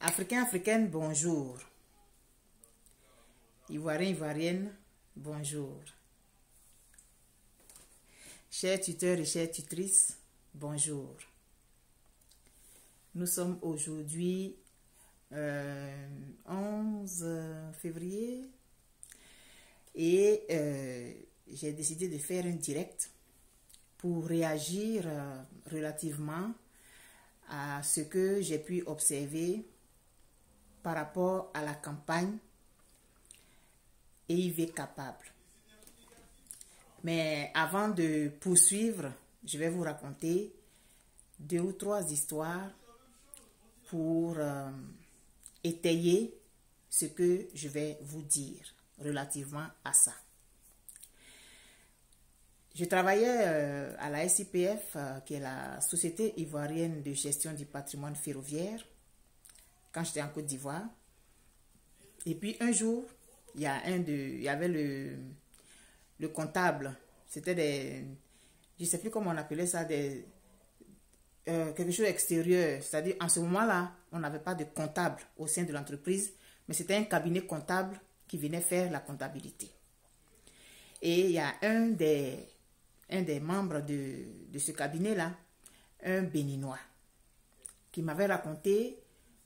Africain, africaine, bonjour. Ivoiriens, Ivoiriennes, bonjour. Chers tuteurs et chères tutrices, bonjour. Nous sommes aujourd'hui 11 euh, février et euh, j'ai décidé de faire un direct pour réagir euh, relativement à ce que j'ai pu observer par rapport à la campagne et est capable. Mais avant de poursuivre, je vais vous raconter deux ou trois histoires pour euh, étayer ce que je vais vous dire relativement à ça. Je travaillais euh, à la SIPF, euh, qui est la Société ivoirienne de gestion du patrimoine ferroviaire, quand j'étais en Côte d'Ivoire. Et puis un jour, il y un de, il y avait le, comptable. C'était des, je ne sais plus comment on appelait ça, des euh, quelque chose extérieur. C'est-à-dire en ce moment-là, on n'avait pas de comptable au sein de l'entreprise, mais c'était un cabinet comptable qui venait faire la comptabilité. Et il y a un des, un des membres de, de ce cabinet-là, un béninois, qui m'avait raconté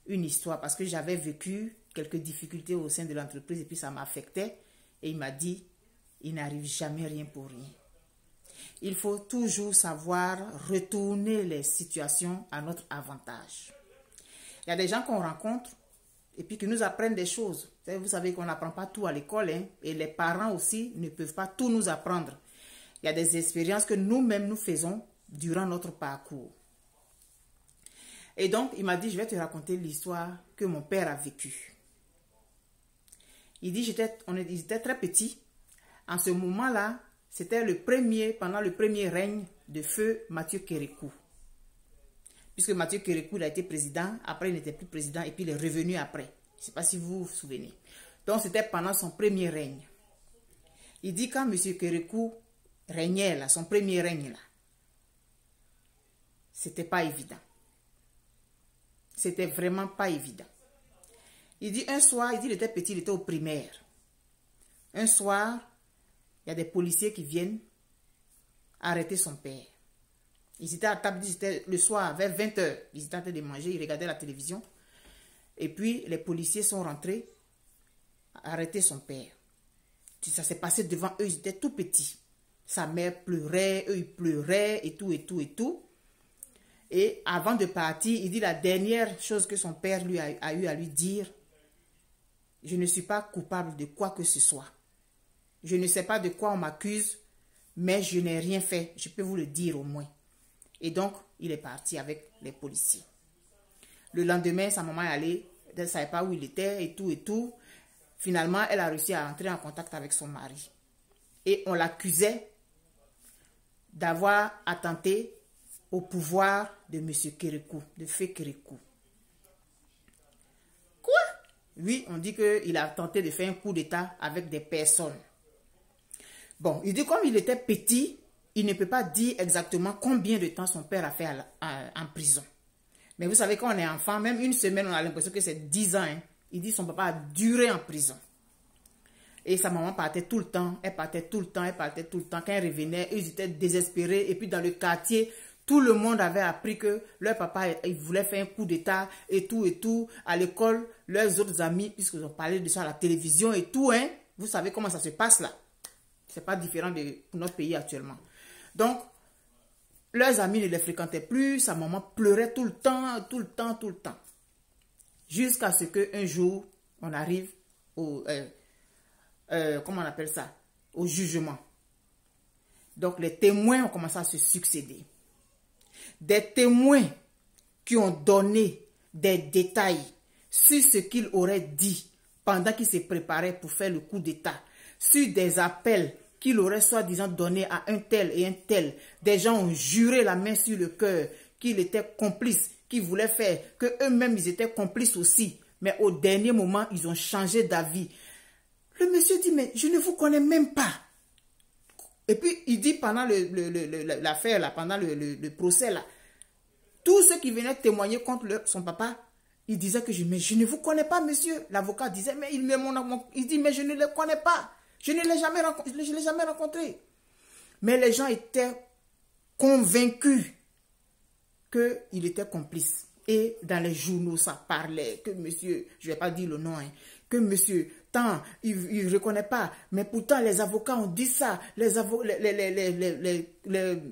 une histoire parce que j'avais vécu quelques difficultés au sein de l'entreprise et puis ça m'affectait. Et il m'a dit, il n'arrive jamais rien pour rien. Il faut toujours savoir retourner les situations à notre avantage. Il y a des gens qu'on rencontre et puis qui nous apprennent des choses. Vous savez qu'on n'apprend pas tout à l'école hein? et les parents aussi ne peuvent pas tout nous apprendre. Il y a des expériences que nous-mêmes nous faisons durant notre parcours. Et donc, il m'a dit, je vais te raconter l'histoire que mon père a vécue. Il dit, j'étais, on était très petit. En ce moment-là, c'était le premier, pendant le premier règne de feu Mathieu Kérékou. Puisque Mathieu Kérékou a été président, après il n'était plus président et puis il est revenu après. Je ne sais pas si vous vous souvenez. Donc c'était pendant son premier règne. Il dit quand M. Kérékou régnait là, son premier règne là, c'était pas évident. C'était vraiment pas évident. Il dit un soir, il dit il était petit, il était au primaire. Un soir, il y a des policiers qui viennent arrêter son père. Ils étaient à table, le soir, vers 20h. Ils étaient en train de manger, ils regardaient la télévision. Et puis, les policiers sont rentrés, arrêter son père. Ça s'est passé devant eux, ils étaient tout petits. Sa mère pleurait, eux, ils pleuraient, et tout, et tout, et tout. Et avant de partir, il dit la dernière chose que son père lui a, a eu à lui dire, je ne suis pas coupable de quoi que ce soit. Je ne sais pas de quoi on m'accuse, mais je n'ai rien fait, je peux vous le dire au moins. Et donc, il est parti avec les policiers. Le lendemain, sa maman est allée, elle ne savait pas où il était et tout et tout. Finalement, elle a réussi à entrer en contact avec son mari. Et on l'accusait d'avoir attenté au pouvoir de M. Kérékou, de Fé Kérékou. Quoi Oui, on dit qu'il a tenté de faire un coup d'État avec des personnes. Bon, il dit comme il était petit, il ne peut pas dire exactement combien de temps son père a fait en prison. Mais vous savez, quand on est enfant, même une semaine, on a l'impression que c'est 10 ans. Hein. Il dit son papa a duré en prison. Et sa maman partait tout le temps, elle partait tout le temps, elle partait tout le temps. Quand elle revenait, ils étaient désespérés. Et puis dans le quartier, tout le monde avait appris que leur papa il voulait faire un coup d'état et tout et tout à l'école, leurs autres amis, puisqu'ils ont parlé de ça à la télévision et tout, hein. Vous savez comment ça se passe là. C'est pas différent de notre pays actuellement. Donc, leurs amis ne les fréquentaient plus, sa maman pleurait tout le temps, tout le temps, tout le temps. Jusqu'à ce qu'un jour, on arrive au, euh, euh, comment on appelle ça, au jugement. Donc les témoins ont commencé à se succéder des témoins qui ont donné des détails sur ce qu'il aurait dit pendant qu'il se préparait pour faire le coup d'État, sur des appels qu'il aurait soi-disant donné à un tel et un tel. Des gens ont juré la main sur le cœur qu'il était complice, qu'il voulait faire, que eux-mêmes ils étaient complices aussi. Mais au dernier moment, ils ont changé d'avis. Le monsieur dit, mais je ne vous connais même pas. Et puis, il dit pendant l'affaire, le, pendant le, procès, là, tous ceux qui venaient témoigner contre son papa, il disait que je, mais je ne vous connais pas, monsieur. L'avocat disait, mais il, met mon, il dit, mais je ne le connais pas. Je ne l'ai jamais, je jamais rencontré. Mais les gens étaient convaincus qu'il était complice. Et dans les journaux, ça parlait que monsieur, je ne vais pas dire le nom, hein, que monsieur il ne reconnaît pas. Mais pourtant, les avocats ont dit ça. Les,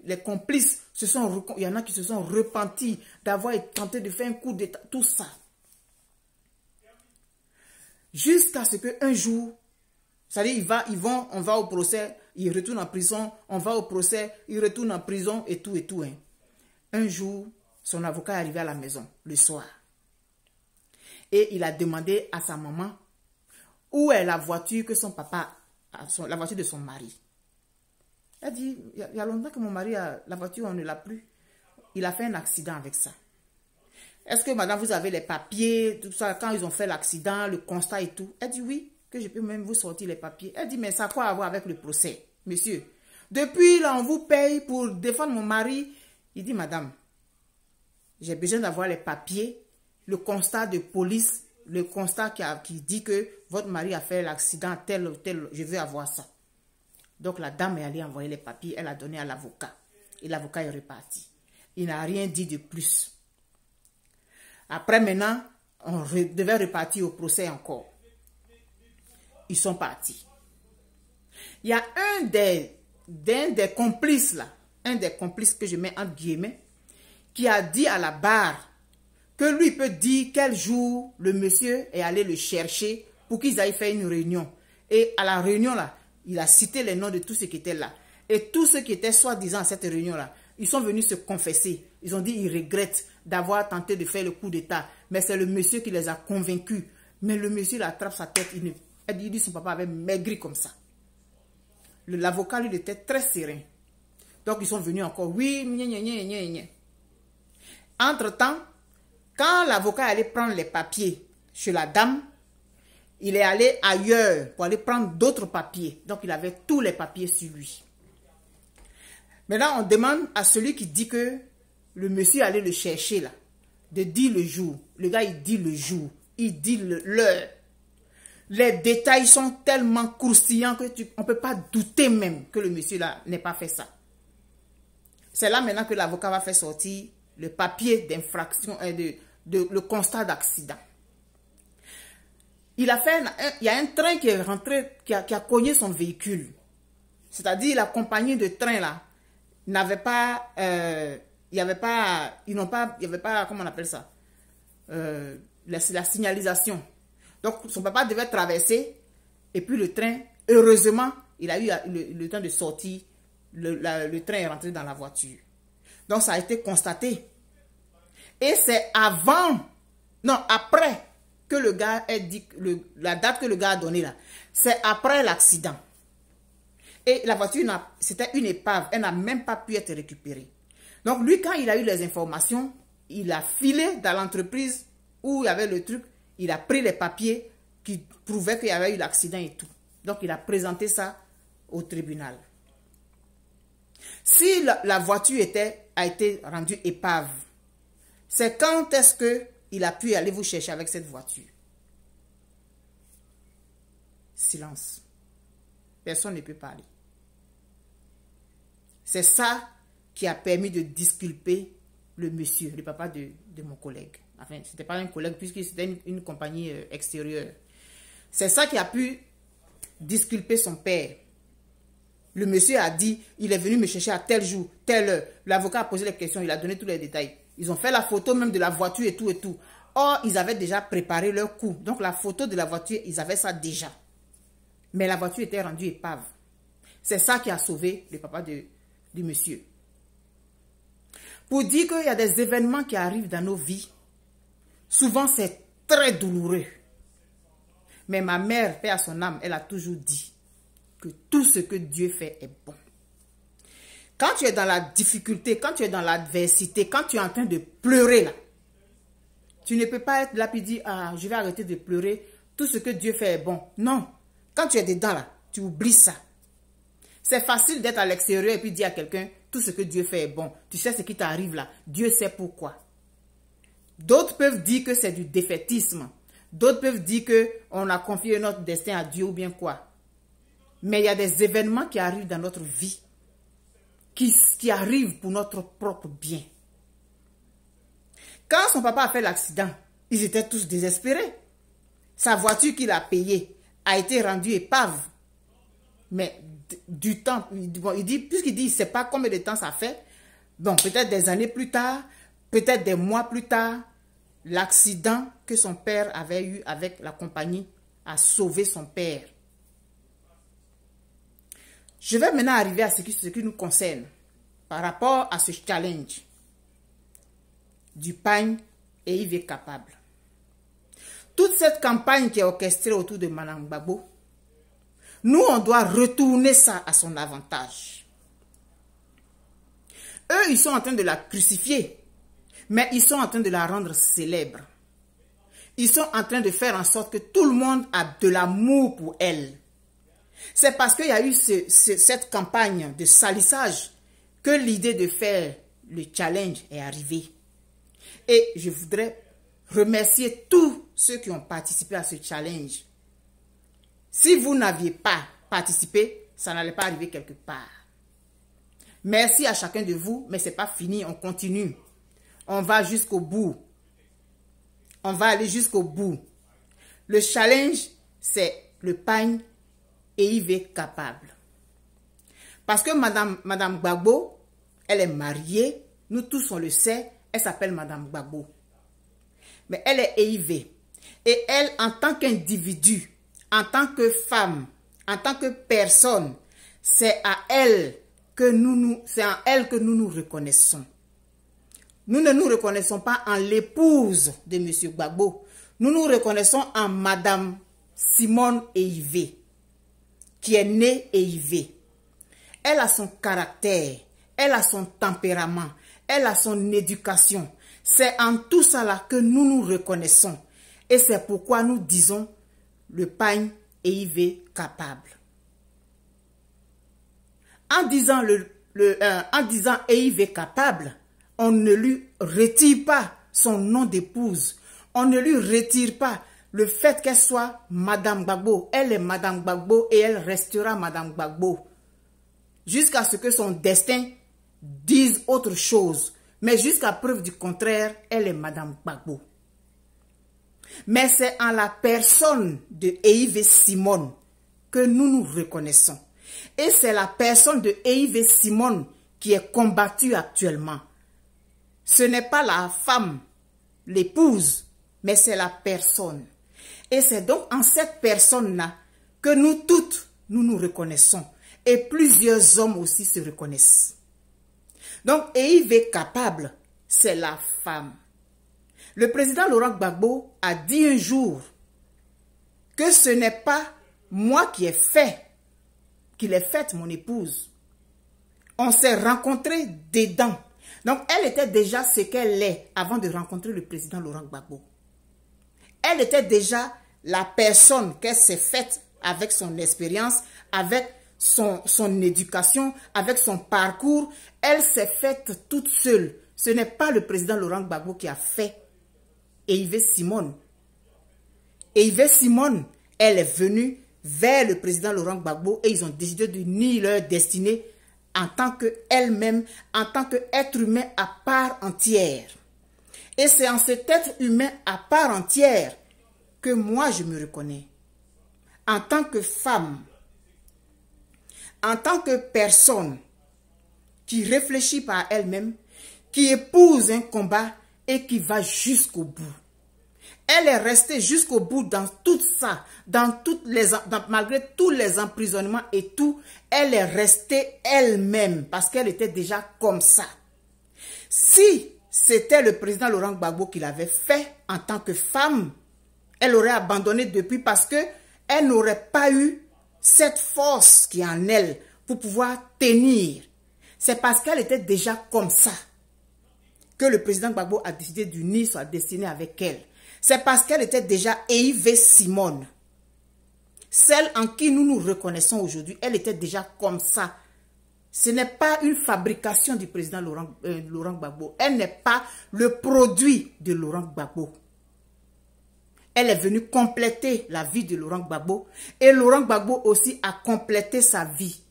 les, complices, se sont, il y en a qui se sont repentis d'avoir tenté de faire un coup d'État. Tout ça. Jusqu'à ce qu'un jour, c'est-à-dire, il va, ils vont, on va au procès, il retourne en prison, on va au procès, il retourne en prison et tout et tout. Hein. Un jour, son avocat est arrivé à la maison, le soir. Et il a demandé à sa maman où est la voiture que son papa, la voiture de son mari Elle dit, il y, a longtemps que mon mari a la voiture, on ne l'a plus. Il a fait un accident avec ça. Est-ce que madame, vous avez les papiers, tout ça, quand ils ont fait l'accident, le constat et tout Elle dit oui, que je peux même vous sortir les papiers. Elle dit, mais ça a quoi à voir avec le procès, monsieur Depuis là, on vous paye pour défendre mon mari. Il dit, madame, j'ai besoin d'avoir les papiers, le constat de police le constat qui, qui dit que votre mari a fait l'accident tel ou tel, je veux avoir ça. Donc la dame est allée envoyer les papiers, elle a donné à l'avocat. Et l'avocat est reparti. Il n'a rien dit de plus. Après maintenant, on devait repartir au procès encore. Ils sont partis. Il y a un des, un des complices là, un des complices que je mets en guillemets, qui a dit à la barre que lui peut dire quel jour le monsieur est allé le chercher pour qu'ils aillent faire une réunion. Et à la réunion, là, il a cité les noms de tous ceux qui étaient là. Et tous ceux qui étaient soi-disant à cette réunion-là, ils sont venus se confesser. Ils ont dit qu'ils regrettent d'avoir tenté de faire le coup d'État. Mais c'est le monsieur qui les a convaincus. Mais le monsieur, il attrape sa tête. Il, dit son papa avait maigri comme ça. L'avocat, lui, était très serein. Donc, ils sont venus encore. Oui, Entre-temps, quand l'avocat allait prendre les papiers chez la dame, il est allé ailleurs pour aller prendre d'autres papiers. Donc, il avait tous les papiers sur lui. Maintenant, on demande à celui qui dit que le monsieur allait le chercher là, de dire le jour. Le gars, il dit le jour, il dit l'heure. les détails sont tellement croustillants que tu, on peut pas douter même que le monsieur là n'ait pas fait ça. C'est là maintenant que l'avocat va faire sortir le papier d'infraction, et euh, de, de, le constat d'accident. Il a fait, il y a un train qui est rentré, qui a, qui a cogné son véhicule. C'est-à-dire la compagnie de train là n'avait pas, euh, il n'y avait pas, ils n'ont pas, il n'y avait pas, comment on appelle ça, euh, la, la signalisation. Donc son papa devait traverser et puis le train, heureusement, il a eu le, temps de sortir. Le, le train est rentré dans la voiture. Donc, ça a été constaté. Et c'est avant, non, après que le gars ait dit, la date que le gars a donnée là, c'est après l'accident. Et la voiture, c'était une épave. Elle n'a même pas pu être récupérée. Donc, lui, quand il a eu les informations, il a filé dans l'entreprise où il y avait le truc. Il a pris les papiers qui prouvaient qu'il y avait eu l'accident et tout. Donc, il a présenté ça au tribunal. Si la, voiture était, a été rendue épave, c'est quand est-ce qu'il a pu aller vous chercher avec cette voiture Silence. Personne ne peut parler. C'est ça qui a permis de disculper le monsieur, le papa de, mon collègue. Enfin, ce n'était pas un collègue puisque c'était une compagnie euh, extérieure. C'est ça qui a pu disculper son père. Le monsieur a dit, il est venu me chercher à tel jour, telle heure. L'avocat a posé les questions, il a donné tous les détails. Ils ont fait la photo même de la voiture et tout et tout. Or, ils avaient déjà préparé leur coup. Donc, la photo de la voiture, ils avaient ça déjà. Mais la voiture était rendue épave. C'est ça qui a sauvé le papa de, du monsieur. Pour dire qu'il y a des événements qui arrivent dans nos vies, souvent c'est très douloureux. Mais ma mère, paix à son âme, elle a toujours dit, que tout ce que Dieu fait est bon. Quand tu es dans la difficulté, quand tu es dans l'adversité, quand tu es en train de pleurer là, tu ne peux pas être là et dire, ah, je vais arrêter de pleurer, tout ce que Dieu fait est bon. Non. Quand tu es dedans là, tu oublies ça. C'est facile d'être à l'extérieur et puis dire à quelqu'un, tout ce que Dieu fait est bon. Tu sais ce qui t'arrive là. Dieu sait pourquoi. D'autres peuvent dire que c'est du défaitisme. D'autres peuvent dire qu'on a confié notre destin à Dieu ou bien quoi. Mais il y a des événements qui arrivent dans notre vie, qui, arrivent pour notre propre bien. Quand son papa a fait l'accident, ils étaient tous désespérés. Sa voiture qu'il a payée a été rendue épave. Mais du temps, il dit, puisqu'il dit, il ne sait pas combien de temps ça fait, bon, peut-être des années plus tard, peut-être des mois plus tard, l'accident que son père avait eu avec la compagnie a sauvé son père. Je vais maintenant arriver à ce qui, nous concerne par rapport à ce challenge du pain et il est capable. Toute cette campagne qui est orchestrée autour de Babo, nous, on doit retourner ça à son avantage. Eux, ils sont en train de la crucifier, mais ils sont en train de la rendre célèbre. Ils sont en train de faire en sorte que tout le monde a de l'amour pour elle. C'est parce qu'il y a eu cette campagne de salissage que l'idée de faire le challenge est arrivée. Et je voudrais remercier tous ceux qui ont participé à ce challenge. Si vous n'aviez pas participé, ça n'allait pas arriver quelque part. Merci à chacun de vous, mais ce n'est pas fini, on continue. On va jusqu'au bout. On va aller jusqu'au bout. Le challenge, c'est le pain EIV capable. Parce que Madame, Madame Gbagbo, elle est mariée, nous tous on le sait, elle s'appelle Madame Gbagbo. Mais elle est EIV. Et elle, en tant qu'individu, en tant que femme, en tant que personne, c'est à elle que nous nous, c'est elle que nous nous reconnaissons. Nous ne nous reconnaissons pas en l'épouse de monsieur Gbagbo. Nous nous reconnaissons en Madame Simone Eivé qui est née et Elle a son caractère, elle a son tempérament, elle a son éducation. C'est en tout cela que nous nous reconnaissons. Et c'est pourquoi nous disons le pagne EIV capable. En disant, le, euh, en disant EIV capable, on ne lui retire pas son nom d'épouse. On ne lui retire pas le fait qu'elle soit Madame Bagbo, elle est Madame Bagbo et elle restera Madame Bagbo Jusqu'à ce que son destin dise autre chose. Mais jusqu'à preuve du contraire, elle est Madame Bagbo. Mais c'est en la personne de Eivé Simone que nous nous reconnaissons. Et c'est la personne de Eivé Simone qui est combattue actuellement. Ce n'est pas la femme, l'épouse, mais c'est la personne. Et c'est donc en cette personne-là que nous toutes, nous nous reconnaissons. Et plusieurs hommes aussi se reconnaissent. Donc, est capable, c'est la femme. Le président Laurent Gbagbo a dit un jour que ce n'est pas moi qui ai fait, qu'il ait fait mon épouse. On s'est rencontrés dedans. Donc, elle était déjà ce qu'elle est avant de rencontrer le président Laurent Gbagbo. Elle était déjà la personne qu'elle s'est faite avec son expérience, avec son, éducation, avec son parcours, elle s'est faite toute seule. Ce n'est pas le président Laurent Gbagbo qui a fait et Yves Simone. Et Yves Simone, elle est venue vers le président Laurent Gbagbo et ils ont décidé de nier leur destinée en tant qu'elle-même, en tant qu'être humain à part entière. Et c'est en cet être humain à part entière que moi je me reconnais. En tant que femme, en tant que personne qui réfléchit par elle-même, qui épouse un combat et qui va jusqu'au bout. Elle est restée jusqu'au bout dans tout ça, dans toutes les, malgré tous les emprisonnements et tout, elle est restée elle-même parce qu'elle était déjà comme ça. Si c'était le président Laurent Gbagbo qui l'avait fait en tant que femme, elle aurait abandonné depuis parce que elle n'aurait pas eu cette force qui est en elle pour pouvoir tenir. C'est parce qu'elle était déjà comme ça que le président Gbagbo a décidé d'unir sa destinée avec elle. C'est parce qu'elle était déjà Eve Simone. Celle en qui nous nous reconnaissons aujourd'hui, elle était déjà comme ça. Ce n'est pas une fabrication du président Laurent, euh, Laurent Gbagbo. Elle n'est pas le produit de Laurent Gbagbo. Elle est venue compléter la vie de Laurent Gbagbo. Et Laurent Gbagbo aussi a complété sa vie.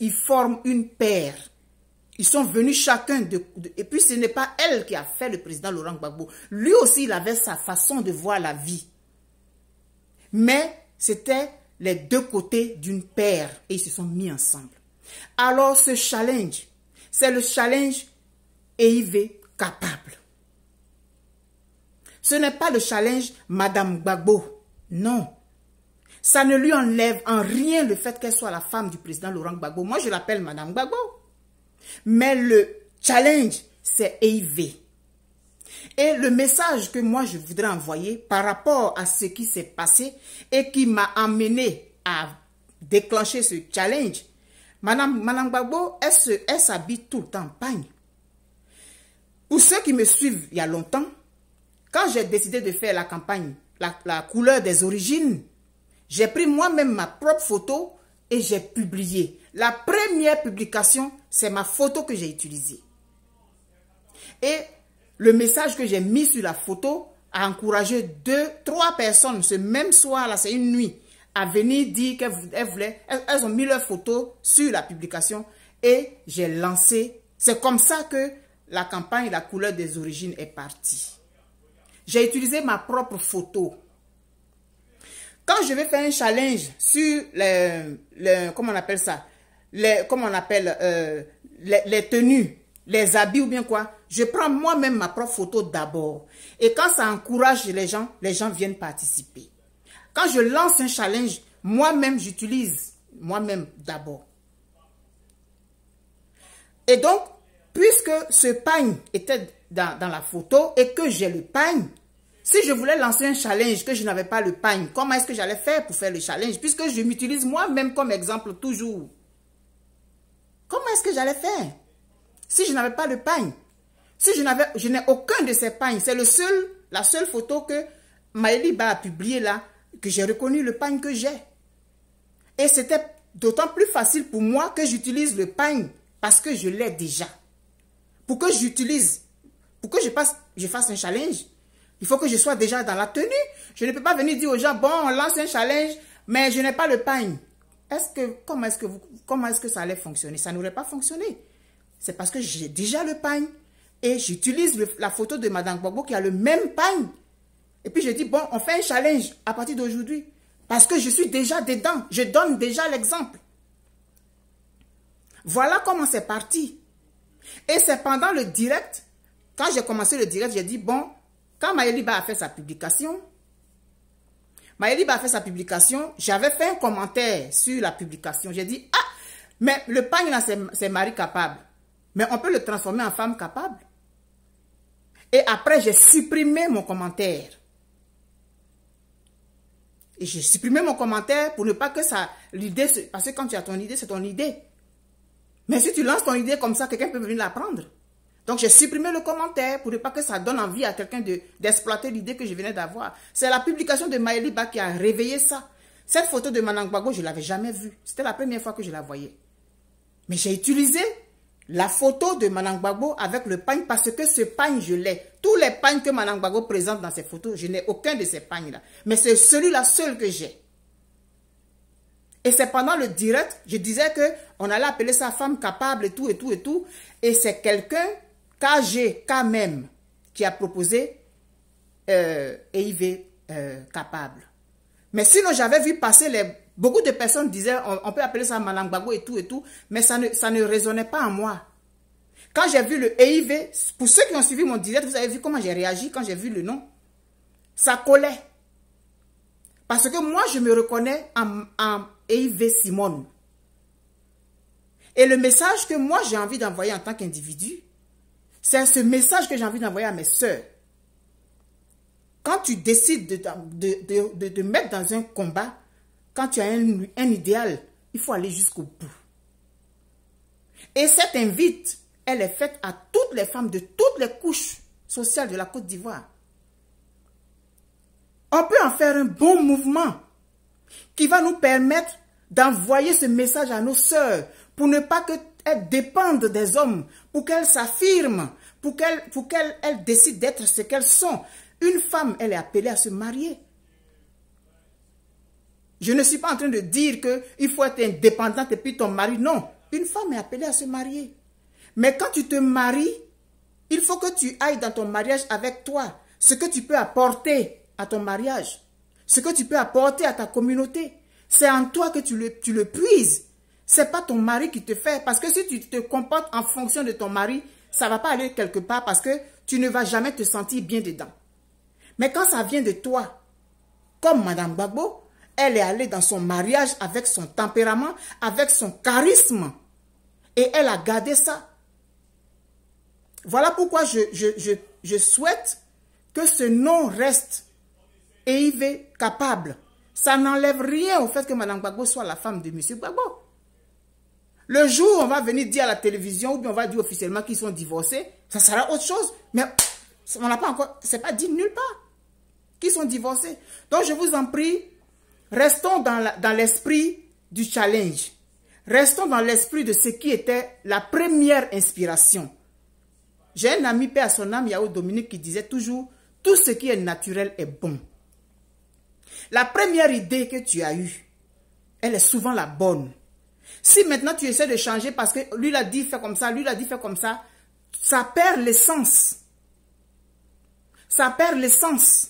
Ils forment une paire. Ils sont venus chacun de, Et puis ce n'est pas elle qui a fait le président Laurent Gbagbo. Lui aussi, il avait sa façon de voir la vie. Mais c'était les deux côtés d'une paire. Et ils se sont mis ensemble. Alors ce challenge, c'est le challenge et est capable. Ce n'est pas le challenge Madame Gbagbo. Non. Ça ne lui enlève en rien le fait qu'elle soit la femme du président Laurent Gbagbo. Moi, je l'appelle Madame Gbagbo. Mais le challenge, c'est EIV. Et le message que moi, je voudrais envoyer par rapport à ce qui s'est passé et qui m'a amené à déclencher ce challenge, Madame, Madame Gbagbo, elle s'habille tout le temps en pagne. Pour ceux qui me suivent il y a longtemps, quand j'ai décidé de faire la campagne, la, couleur des origines, j'ai pris moi-même ma propre photo et j'ai publié. La première publication, c'est ma photo que j'ai utilisée. Et le message que j'ai mis sur la photo a encouragé deux, trois personnes ce même soir-là, c'est une nuit, à venir dire qu'elles voulaient, elles, ont mis leur photo sur la publication et j'ai lancé. C'est comme ça que la campagne La couleur des origines est partie. J'ai utilisé ma propre photo. Quand je vais faire un challenge sur les, comment on appelle ça, les, comment on appelle, euh, les, tenues, les habits ou bien quoi, je prends moi-même ma propre photo d'abord. Et quand ça encourage les gens, les gens viennent participer. Quand je lance un challenge, moi-même, j'utilise moi-même d'abord. Et donc, puisque ce pagne était dans, la photo et que j'ai le pagne, si je voulais lancer un challenge que je n'avais pas le pain, comment est-ce que j'allais faire pour faire le challenge Puisque je m'utilise moi-même comme exemple toujours. Comment est-ce que j'allais faire Si je n'avais pas le pain Si je n'avais, je n'ai aucun de ces pains. C'est le seul, la seule photo que Maëliba a publiée là, que j'ai reconnu le pagne que j'ai. Et c'était d'autant plus facile pour moi que j'utilise le pain parce que je l'ai déjà. Pour que j'utilise, pour que je fasse un challenge, il faut que je sois déjà dans la tenue. Je ne peux pas venir dire aux gens, bon, on lance un challenge, mais je n'ai pas le pain Est-ce que, comment est-ce que comment est-ce que ça allait fonctionner? Ça n'aurait pas fonctionné. C'est parce que j'ai déjà le pain Et j'utilise la photo de Madame Gbagbo qui a le même pain Et puis je dis, bon, on fait un challenge à partir d'aujourd'hui. Parce que je suis déjà dedans. Je donne déjà l'exemple. Voilà comment c'est parti. Et c'est pendant le direct, quand j'ai commencé le direct, j'ai dit, bon, quand Maëliba a fait sa publication, Maëliba a fait sa publication, j'avais fait un commentaire sur la publication. J'ai dit, ah, mais le pagne là, c'est mari capable. Mais on peut le transformer en femme capable. Et après, j'ai supprimé mon commentaire. Et j'ai supprimé mon commentaire pour ne pas que ça, l'idée, parce que quand tu as ton idée, c'est ton idée. Mais si tu lances ton idée comme ça, quelqu'un peut venir la prendre. Donc, j'ai supprimé le commentaire pour ne pas que ça donne envie à quelqu'un d'exploiter l'idée que je venais d'avoir. C'est la publication de Maëliba qui a réveillé ça. Cette photo de Manangbago, je ne l'avais jamais vue. C'était la première fois que je la voyais. Mais j'ai utilisé la photo de Manangbago avec le pagne parce que ce pagne, je l'ai. Tous les pagnes que Manangbago présente dans ses photos, je n'ai aucun de ces pagnes-là. Mais c'est celui-là seul que j'ai. Et c'est pendant le direct, je disais qu'on allait appeler sa femme capable et tout et tout et tout. Et c'est quelqu'un KG, quand même, qui a proposé EIV euh, euh, capable. Mais sinon, j'avais vu passer les... Beaucoup de personnes disaient, on, peut appeler ça Malangbago et tout et tout, mais ça ne, ça ne résonnait pas en moi. Quand j'ai vu le EIV, pour ceux qui ont suivi mon direct, vous avez vu comment j'ai réagi quand j'ai vu le nom. Ça collait. Parce que moi, je me reconnais en, en EIV Simone. Et le message que moi, j'ai envie d'envoyer en tant qu'individu, c'est ce message que j'ai envie d'envoyer à mes soeurs. Quand tu décides de, de, mettre dans un combat, quand tu as un, un idéal, il faut aller jusqu'au bout. Et cette invite, elle est faite à toutes les femmes de toutes les couches sociales de la Côte d'Ivoire. On peut en faire un bon mouvement qui va nous permettre d'envoyer ce message à nos sœurs pour ne pas que elles dépendent des hommes pour qu'elles s'affirment, pour qu'elle pour décident d'être ce qu'elles sont. Une femme, elle est appelée à se marier. Je ne suis pas en train de dire qu'il faut être indépendante et puis ton mari. Non, une femme est appelée à se marier. Mais quand tu te maries, il faut que tu ailles dans ton mariage avec toi. Ce que tu peux apporter à ton mariage, ce que tu peux apporter à ta communauté, c'est en toi que tu le, tu le puises n'est pas ton mari qui te fait. Parce que si tu te comportes en fonction de ton mari, ça va pas aller quelque part parce que tu ne vas jamais te sentir bien dedans. Mais quand ça vient de toi, comme Madame Babo, elle est allée dans son mariage avec son tempérament, avec son charisme. Et elle a gardé ça. Voilà pourquoi je, je, souhaite que ce nom reste EIV capable. Ça n'enlève rien au fait que Madame Gbagbo soit la femme de Monsieur Gbagbo. Le jour où on va venir dire à la télévision, ou bien on va dire officiellement qu'ils sont divorcés, ça sera autre chose. Mais on n'a pas encore, c'est pas dit nulle part qu'ils sont divorcés. Donc je vous en prie, restons dans l'esprit du challenge. Restons dans l'esprit de ce qui était la première inspiration. J'ai un ami, père à Dominique, qui disait toujours, tout ce qui est naturel est bon. La première idée que tu as eue, elle est souvent la bonne. Si maintenant tu essaies de changer parce que lui l'a dit fait comme ça, lui l'a dit fait comme ça, ça perd l'essence. Ça perd l'essence.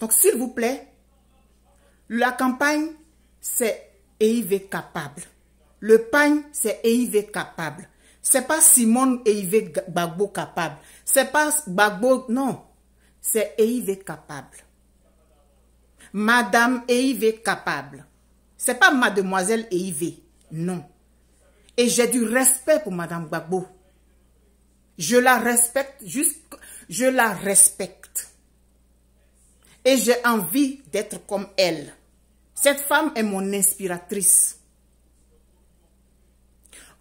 Donc s'il vous plaît, la campagne, c'est EIV capable. Le pagne, c'est EIV capable. C'est pas Simone EIV Bagbo capable. C'est pas Bagbo, non. C'est EIV capable. Madame EIV capable. C'est pas mademoiselle Eiv, non. Et j'ai du respect pour madame Gbagbo. Je la respecte juste je la respecte. Et j'ai envie d'être comme elle. Cette femme est mon inspiratrice.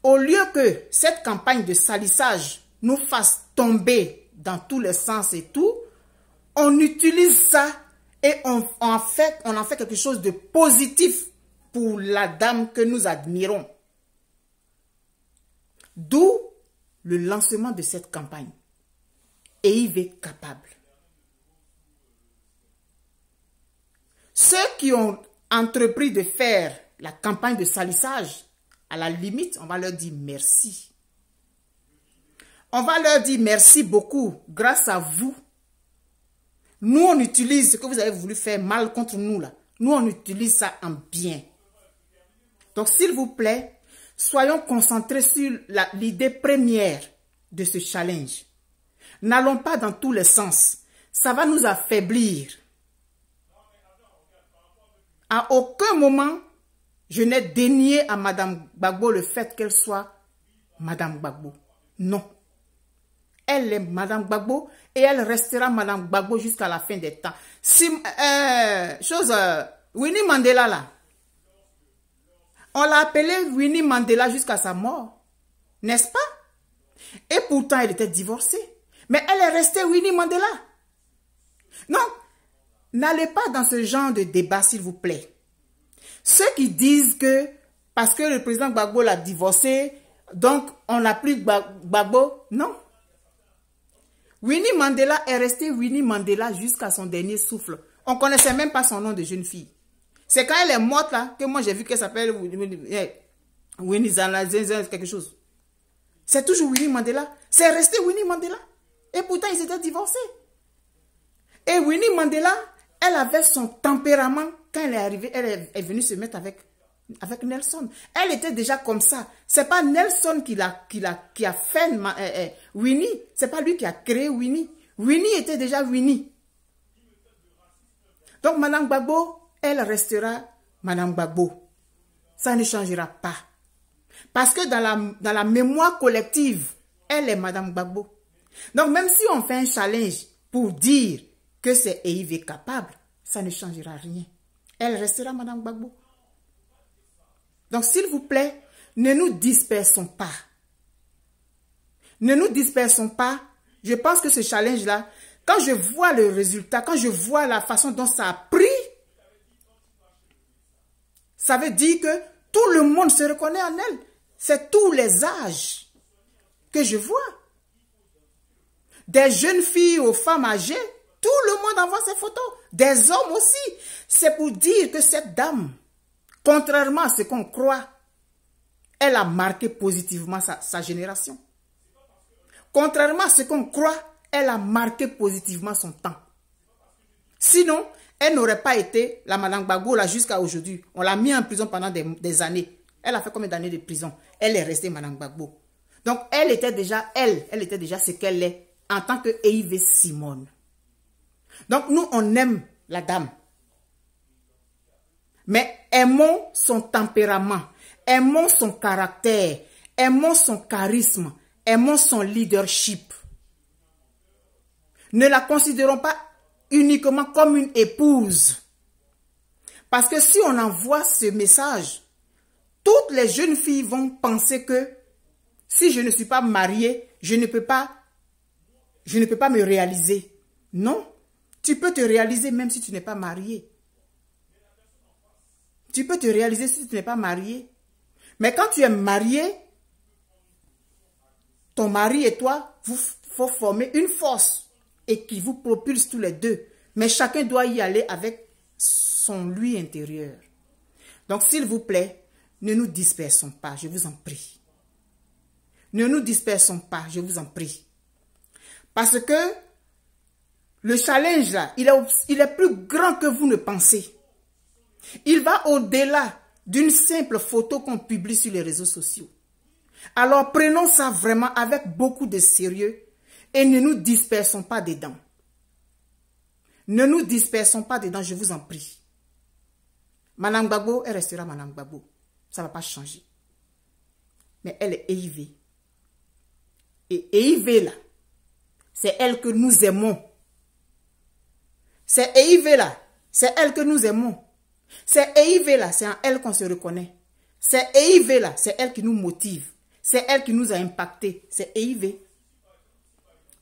Au lieu que cette campagne de salissage nous fasse tomber dans tous les sens et tout, on utilise ça et on en fait quelque chose de positif pour la dame que nous admirons. D'où le lancement de cette campagne. Et il est capable. Ceux qui ont entrepris de faire la campagne de salissage, à la limite, on va leur dire merci. On va leur dire merci beaucoup, grâce à vous. Nous, on utilise ce que vous avez voulu faire mal contre nous, là. Nous, on utilise ça en bien. Donc, s'il vous plaît, soyons concentrés sur l'idée première de ce challenge. N'allons pas dans tous les sens. Ça va nous affaiblir. À aucun moment, je n'ai dénié à Madame Babo le fait qu'elle soit Madame Babo. Non. Elle est Madame Babo et elle restera Madame Babo jusqu'à la fin des temps. Si, euh, chose, euh, Winnie Mandela là, on l'a appelé Winnie Mandela jusqu'à sa mort. N'est-ce pas? Et pourtant, elle était divorcée. Mais elle est restée Winnie Mandela. Non, n'allez pas dans ce genre de débat, s'il vous plaît. Ceux qui disent que parce que le président Gbagbo l'a divorcé, donc on n'a plus Gbagbo, non. Winnie Mandela est restée Winnie Mandela jusqu'à son dernier souffle. On ne connaissait même pas son nom de jeune fille. C'est quand elle est morte là que moi j'ai vu qu'elle s'appelle eh, Winnie Zanazenzen, quelque chose. C'est toujours Winnie Mandela. C'est resté Winnie Mandela. Et pourtant, ils étaient divorcés. Et Winnie Mandela, elle avait son tempérament. Quand elle est arrivée, elle est venue se mettre avec, avec Nelson. Elle était déjà comme ça. C'est pas Nelson qui, a, qui, qui a fait eh, eh, Winnie. C'est pas lui qui a créé Winnie. Winnie était déjà Winnie. Donc, Madame Gbagbo, elle restera Madame Gbagbo. Ça ne changera pas. Parce que dans la, dans la mémoire collective, elle est Madame Gbagbo. Donc même si on fait un challenge pour dire que c'est EIV capable, ça ne changera rien. Elle restera Madame Gbagbo. Donc s'il vous plaît, ne nous dispersons pas. Ne nous dispersons pas. Je pense que ce challenge-là, quand je vois le résultat, quand je vois la façon dont ça a pris ça veut dire que tout le monde se reconnaît en elle. C'est tous les âges que je vois. Des jeunes filles aux femmes âgées, tout le monde envoie ses photos. Des hommes aussi. C'est pour dire que cette dame, contrairement à ce qu'on croit, elle a marqué positivement sa génération. Contrairement à ce qu'on croit, elle a marqué positivement son temps. Sinon, elle n'aurait pas été la Madame Bagou là jusqu'à aujourd'hui. On l'a mis en prison pendant des, années. Elle a fait combien d'années de prison Elle est restée Madame Bagbo. Donc, elle était déjà, elle, elle était déjà ce qu'elle est en tant que EIV Simone. Donc, nous, on aime la dame. Mais aimons son tempérament, aimons son caractère, aimons son charisme, aimons son leadership. Ne la considérons pas uniquement comme une épouse. Parce que si on envoie ce message, toutes les jeunes filles vont penser que si je ne suis pas mariée, je ne peux pas, je ne peux pas me réaliser. Non, tu peux te réaliser même si tu n'es pas mariée. Tu peux te réaliser si tu n'es pas mariée. Mais quand tu es marié, ton mari et toi, vous faut former une force et qui vous propulse tous les deux. Mais chacun doit y aller avec son lui intérieur. Donc, s'il vous plaît, ne nous dispersons pas, je vous en prie. Ne nous dispersons pas, je vous en prie. Parce que le challenge, là, il est, il est plus grand que vous ne pensez. Il va au-delà d'une simple photo qu'on publie sur les réseaux sociaux. Alors prenons ça vraiment avec beaucoup de sérieux et ne nous dispersons pas dedans. Ne nous dispersons pas dedans, je vous en prie. Madame Gbagbo, elle restera Madame Gbagbo. Ça ne va pas changer. Mais elle est EIV. Et EIV là, c'est elle que nous aimons. C'est EIV là, c'est elle que nous aimons. C'est EIV là, c'est en elle qu'on se reconnaît. C'est EIV là, c'est elle qui nous motive. C'est elle qui nous a impacté. C'est EIV.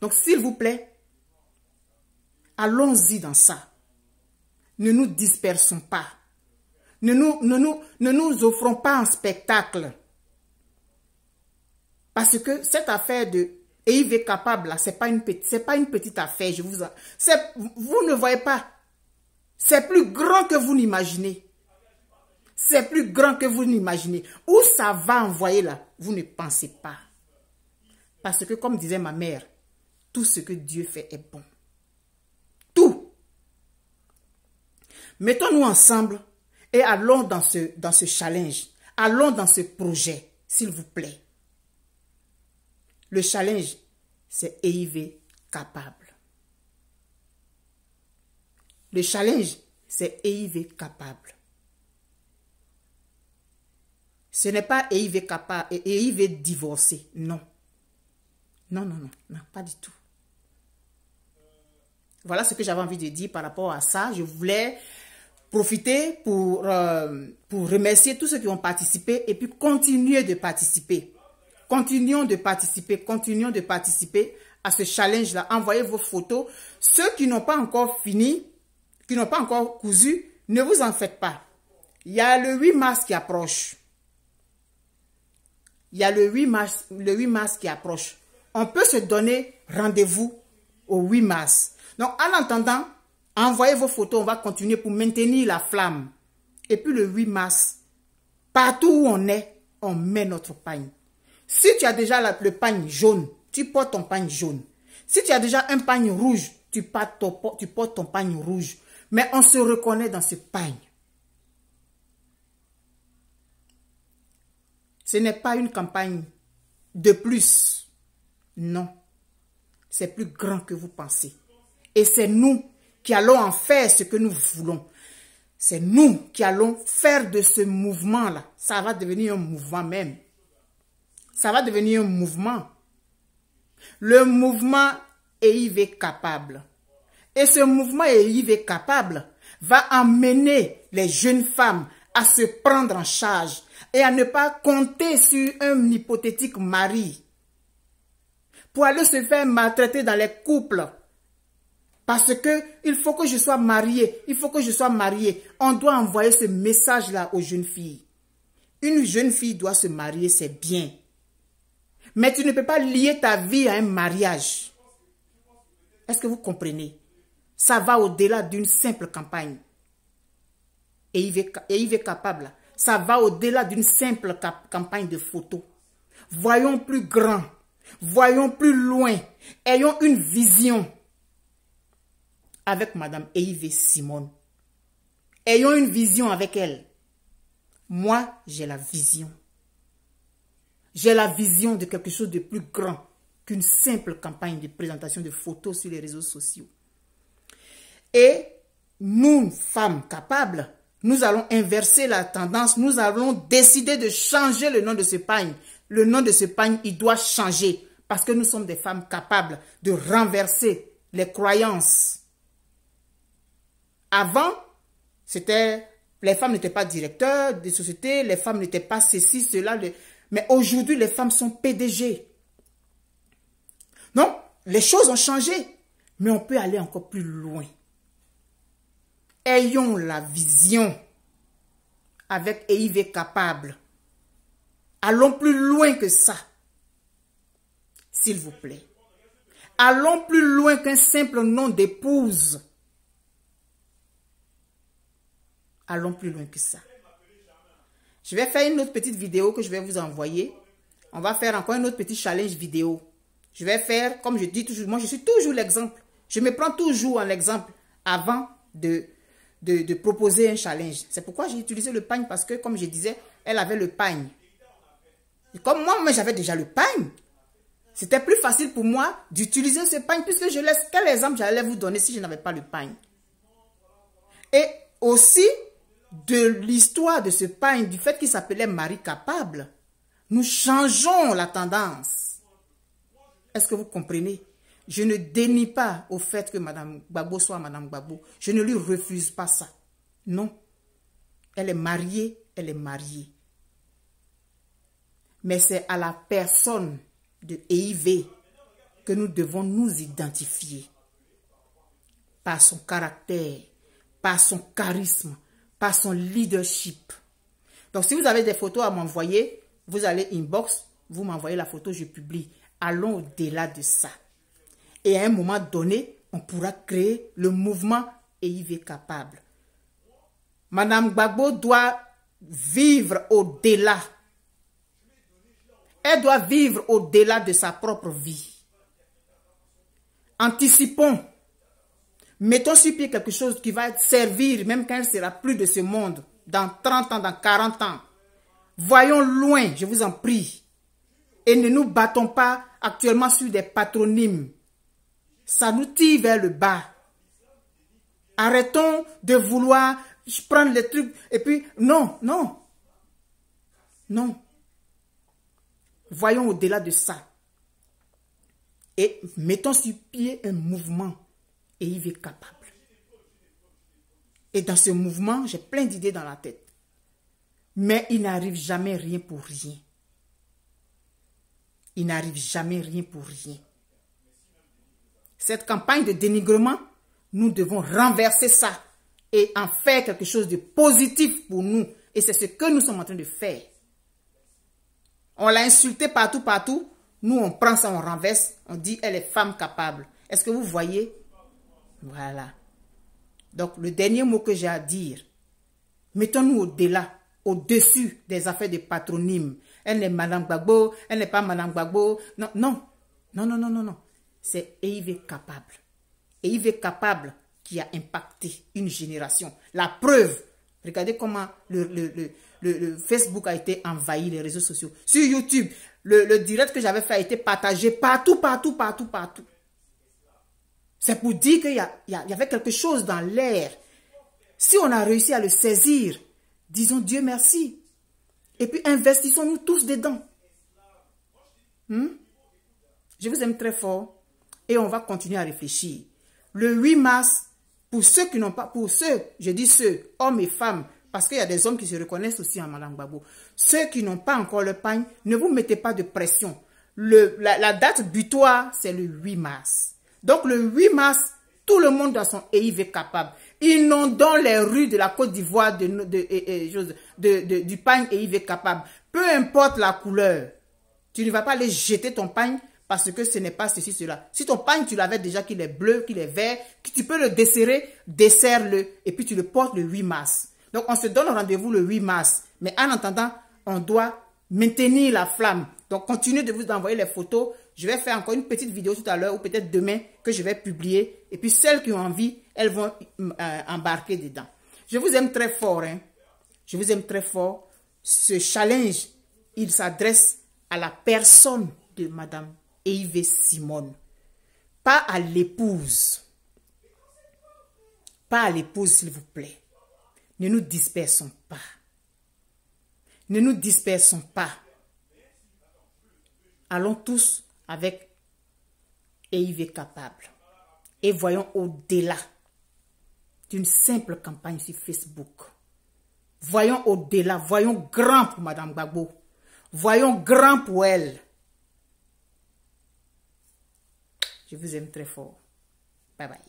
Donc, s'il vous plaît, allons-y dans ça. Ne nous dispersons pas. Ne nous, nous, ne nous offrons pas un spectacle. Parce que cette affaire de est capable, ce n'est pas, une petite, pas une petite affaire. Je vous, vous ne voyez pas. C'est plus grand que vous n'imaginez. C'est plus grand que vous n'imaginez. Où ça va envoyer là, vous ne pensez pas. Parce que comme disait ma mère, tout ce que Dieu fait est bon. Tout. Mettons-nous ensemble et allons dans ce, dans ce challenge. Allons dans ce projet, s'il vous plaît. Le challenge, c'est EIV capable. Le challenge, c'est EIV capable. Ce n'est pas EIV capable et EIV divorcé, non. Non, non, non, non, pas du tout. Voilà ce que j'avais envie de dire par rapport à ça. Je voulais profiter pour, euh, pour remercier tous ceux qui ont participé et puis continuer de participer. Continuons de participer, continuons de participer à ce challenge-là. Envoyez vos photos. Ceux qui n'ont pas encore fini, qui n'ont pas encore cousu, ne vous en faites pas. Il y a le 8 mars qui approche. Il y a le 8 mars, le 8 mars qui approche. On peut se donner rendez-vous au 8 mars. Donc, en attendant, envoyez vos photos. On va continuer pour maintenir la flamme. Et puis, le 8 mars, partout où on est, on met notre pagne. Si tu as déjà le pagne jaune, tu portes ton pagne jaune. Si tu as déjà un pagne rouge, tu portes tu portes ton pagne rouge. Mais on se reconnaît dans ce pagne. Ce n'est pas une campagne de plus. Non. C'est plus grand que vous pensez. Et c'est nous qui allons en faire ce que nous voulons. C'est nous qui allons faire de ce mouvement-là. Ça va devenir un mouvement même. Ça va devenir un mouvement. Le mouvement EIV capable. Et ce mouvement EIV capable va emmener les jeunes femmes à se prendre en charge et à ne pas compter sur un hypothétique mari pour aller se faire maltraiter dans les couples parce que il faut que je sois mariée, il faut que je sois mariée. On doit envoyer ce message-là aux jeunes filles. Une jeune fille doit se marier, c'est bien. Mais tu ne peux pas lier ta vie à un mariage. Est-ce que vous comprenez Ça va au-delà d'une simple campagne. Et il est, et il est capable. Ça va au-delà d'une simple campagne de photos. Voyons plus grand. Voyons plus loin. Ayons une vision avec Madame Eivé Simone. Ayons une vision avec elle. Moi, j'ai la vision. J'ai la vision de quelque chose de plus grand qu'une simple campagne de présentation de photos sur les réseaux sociaux. Et nous, femmes capables, nous allons inverser la tendance, nous allons décider de changer le nom de ce pagne. Le nom de ce pagne, il doit changer parce que nous sommes des femmes capables de renverser les croyances avant, c'était les femmes n'étaient pas directeurs des sociétés, les femmes n'étaient pas ceci, cela. Mais aujourd'hui, les femmes sont PDG. Non, les choses ont changé, mais on peut aller encore plus loin. Ayons la vision avec EIV capable. Allons plus loin que ça, s'il vous plaît. Allons plus loin qu'un simple nom d'épouse. allons plus loin que ça. Je vais faire une autre petite vidéo que je vais vous envoyer. On va faire encore un autre petit challenge vidéo. Je vais faire, comme je dis toujours, moi je suis toujours l'exemple. Je me prends toujours en exemple avant de, de, proposer un challenge. C'est pourquoi j'ai utilisé le pagne parce que, comme je disais, elle avait le pagne. Et comme moi, moi j'avais déjà le pagne. C'était plus facile pour moi d'utiliser ce pagne puisque je laisse quel exemple j'allais vous donner si je n'avais pas le pagne. Et aussi, de l'histoire de ce pain, du fait qu'il s'appelait Marie capable, nous changeons la tendance. Est-ce que vous comprenez Je ne dénie pas au fait que Madame Gbagbo soit Madame Gbagbo. Je ne lui refuse pas ça. Non. Elle est mariée, elle est mariée. Mais c'est à la personne de EIV que nous devons nous identifier. Par son caractère, par son charisme, par son leadership. Donc, si vous avez des photos à m'envoyer, vous allez inbox, vous m'envoyez la photo, je publie. Allons au-delà de ça. Et à un moment donné, on pourra créer le mouvement et y est capable. Madame Gbagbo doit vivre au-delà. Elle doit vivre au-delà de sa propre vie. Anticipons Mettons sur pied quelque chose qui va servir, même quand elle sera plus de ce monde, dans 30 ans, dans 40 ans. Voyons loin, je vous en prie. Et ne nous battons pas actuellement sur des patronymes. Ça nous tire vers le bas. Arrêtons de vouloir prendre les trucs et puis non, non. Non. Voyons au-delà de ça. Et mettons sur pied un mouvement et il est capable. Et dans ce mouvement, j'ai plein d'idées dans la tête. Mais il n'arrive jamais rien pour rien. Il n'arrive jamais rien pour rien. Cette campagne de dénigrement, nous devons renverser ça et en faire quelque chose de positif pour nous. Et c'est ce que nous sommes en train de faire. On l'a insulté partout, partout. Nous, on prend ça, on renverse. On dit, elle est femme capable. Est-ce que vous voyez voilà. Donc, le dernier mot que j'ai à dire, mettons-nous au-delà, au-dessus des affaires de patronymes. Elle n'est Madame Gbagbo, elle n'est pas Madame Gbagbo. Non, non, non, non, non, non. C'est EIV capable. EIV capable qui a impacté une génération. La preuve, regardez comment le Facebook a été envahi, les réseaux sociaux. Sur YouTube, le, direct que j'avais fait a été partagé partout, partout, partout, partout. C'est pour dire qu'il y, avait quelque chose dans l'air. Si on a réussi à le saisir, disons Dieu merci. Et puis investissons-nous tous dedans. Hmm? Je vous aime très fort et on va continuer à réfléchir. Le 8 mars, pour ceux qui n'ont pas, pour ceux, je dis ceux, hommes et femmes, parce qu'il y a des hommes qui se reconnaissent aussi en Malangbabo. Ceux qui n'ont pas encore le pagne, ne vous mettez pas de pression. la date butoir, c'est le 8 mars. Donc le 8 mars, tout le monde doit son EIV capable. Inondons les rues de la Côte d'Ivoire de, de, eh, eh, eh, de, de, du pagne EIV capable. Peu importe la couleur, tu ne vas pas aller jeter ton pagne parce que ce n'est pas ceci, cela. Si ton pagne, tu l'avais déjà, qu'il est bleu, qu'il est vert, que tu peux le desserrer, desserre-le et puis tu le portes le 8 mars. Donc on se donne rendez-vous le 8 mars. Mais en attendant, on doit maintenir la flamme. Donc continuez de vous envoyer les photos, je vais faire encore une petite vidéo tout à l'heure ou peut-être demain que je vais publier. Et puis celles qui ont envie, elles vont euh, embarquer dedans. Je vous aime très fort. Hein. Je vous aime très fort. Ce challenge, il s'adresse à la personne de Madame Eve Simone. Pas à l'épouse. Pas à l'épouse, s'il vous plaît. Ne nous dispersons pas. Ne nous dispersons pas. Allons tous avec EIV Capable. Et voyons au-delà d'une simple campagne sur Facebook. Voyons au-delà, voyons grand pour Madame Gbagbo. Voyons grand pour elle. Je vous aime très fort. Bye bye.